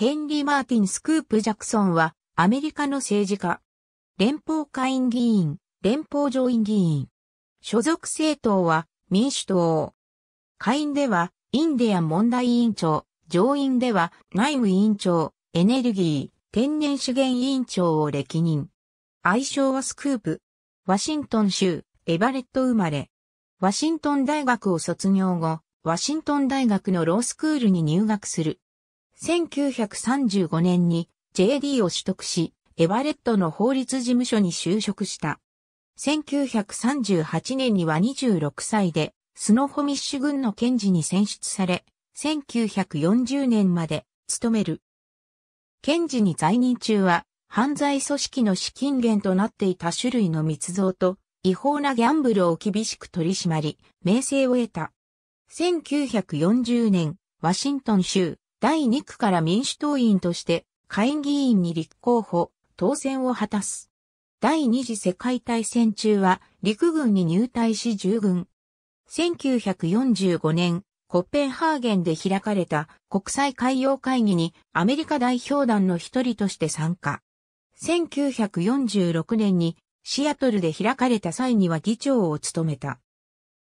ヘンリー・マーティン・スクープ・ジャクソンは、アメリカの政治家。連邦下院議員、連邦上院議員。所属政党は、民主党。下院では、インディア問題委員長、上院では、内務委員長、エネルギー、天然資源委員長を歴任。愛称はスクープ。ワシントン州、エバレット生まれ。ワシントン大学を卒業後、ワシントン大学のロースクールに入学する。1935年に JD を取得し、エバレットの法律事務所に就職した。1938年には26歳で、スノホミッシュ軍の検事に選出され、1940年まで勤める。検事に在任中は、犯罪組織の資金源となっていた種類の密造と、違法なギャンブルを厳しく取り締まり、名声を得た。1940年、ワシントン州、第2区から民主党員として、下院議員に立候補、当選を果たす。第二次世界大戦中は陸軍に入隊し従軍。1945年、コッペンハーゲンで開かれた国際海洋会議にアメリカ代表団の一人として参加。1946年にシアトルで開かれた際には議長を務めた。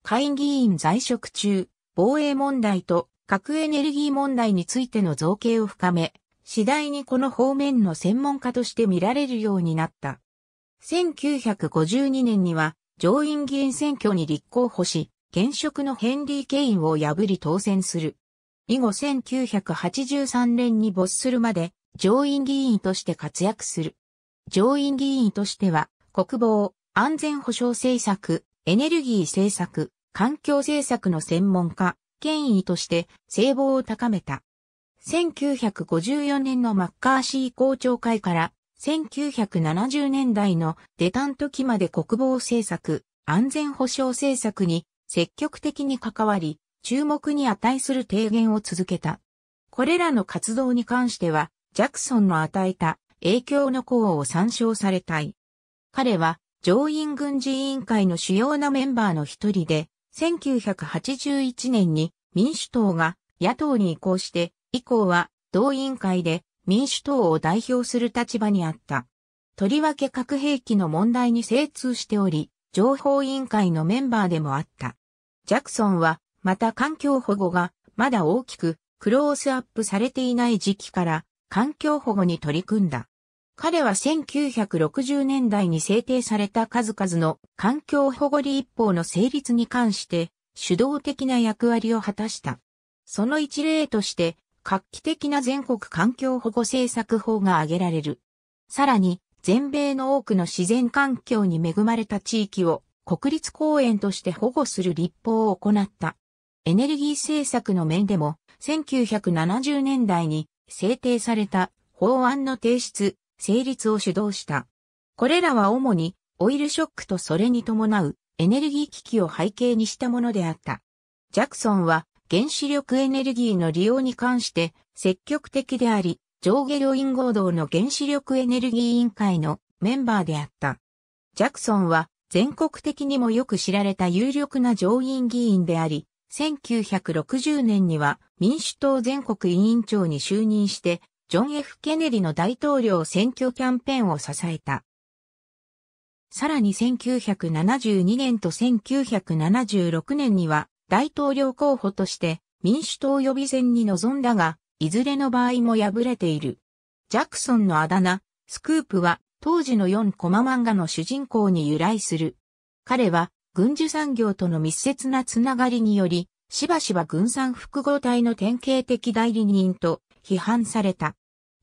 会議員在職中、防衛問題と核エネルギー問題についての造形を深め、次第にこの方面の専門家として見られるようになった。1952年には上院議員選挙に立候補し、現職のヘンリー・ケインを破り当選する。以後1983年に没するまで上院議員として活躍する。上院議員としては国防、安全保障政策、エネルギー政策、環境政策の専門家、権威として聖望を高めた。1954年のマッカーシー公聴会から1970年代のデタント期まで国防政策、安全保障政策に積極的に関わり、注目に値する提言を続けた。これらの活動に関しては、ジャクソンの与えた影響の功を参照されたい。彼は上院軍事委員会の主要なメンバーの一人で、1981年に民主党が野党に移行して、以降は同委員会で民主党を代表する立場にあった。とりわけ核兵器の問題に精通しており、情報委員会のメンバーでもあった。ジャクソンは、また環境保護がまだ大きくクロースアップされていない時期から環境保護に取り組んだ。彼は1960年代に制定された数々の環境保護立法の成立に関して主導的な役割を果たした。その一例として、画期的な全国環境保護政策法が挙げられる。さらに、全米の多くの自然環境に恵まれた地域を国立公園として保護する立法を行った。エネルギー政策の面でも、1970年代に制定された法案の提出、成立を主導した。これらは主にオイルショックとそれに伴うエネルギー危機を背景にしたものであった。ジャクソンは原子力エネルギーの利用に関して積極的であり、上下両院合同の原子力エネルギー委員会のメンバーであった。ジャクソンは全国的にもよく知られた有力な上院議員であり、1960年には民主党全国委員長に就任して、ジョン・ F・ ケネディの大統領選挙キャンペーンを支えた。さらに1972年と1976年には大統領候補として民主党予備選に臨んだが、いずれの場合も敗れている。ジャクソンのあだ名、スクープは当時の4コマ漫画の主人公に由来する。彼は軍需産業との密接なつながりにより、しばしば軍産複合体の典型的代理人と批判された。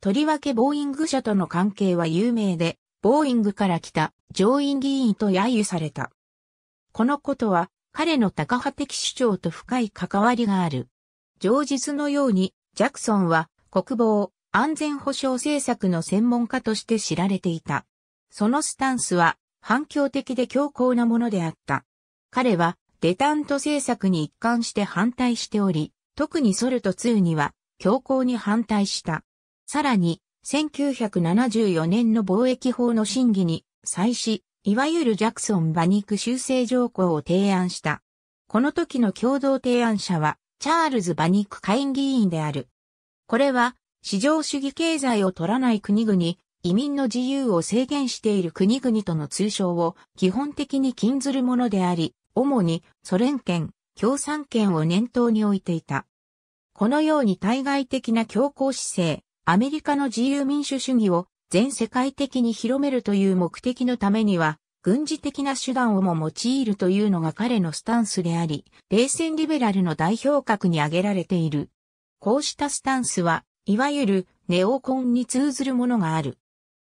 とりわけボーイング社との関係は有名で、ボーイングから来た上院議員と揶揄された。このことは彼の高派的主張と深い関わりがある。上述のようにジャクソンは国防、安全保障政策の専門家として知られていた。そのスタンスは反響的で強硬なものであった。彼はデタント政策に一貫して反対しており、特にソルト2には強硬に反対した。さらに1974年の貿易法の審議に際し、いわゆるジャクソン・馬肉修正条項を提案した。この時の共同提案者は、チャールズ・馬肉下院議員である。これは、市場主義経済を取らない国々、移民の自由を制限している国々との通称を基本的に禁ずるものであり、主にソ連圏、共産圏を念頭に置いていた。このように対外的な強硬姿勢、アメリカの自由民主主義を全世界的に広めるという目的のためには、軍事的な手段をも用いるというのが彼のスタンスであり、冷戦リベラルの代表格に挙げられている。こうしたスタンスは、いわゆるネオコンに通ずるものがある。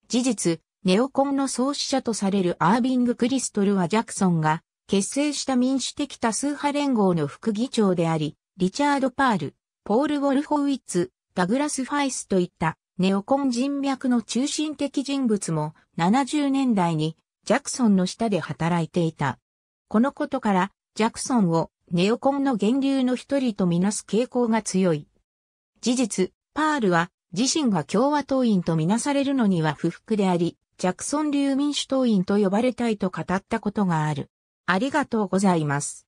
事実、ネオコンの創始者とされるアービング・クリストルはジャクソンが結成した民主的多数派連合の副議長であり、リチャード・パール、ポール・ウォルフォウィッツ、ダグラス・ファイスといったネオコン人脈の中心的人物も70年代にジャクソンの下で働いていた。このことからジャクソンをネオコンの源流の一人とみなす傾向が強い。事実、パールは自身が共和党員とみなされるのには不服であり、ジャクソン流民主党員と呼ばれたいと語ったことがある。ありがとうございます。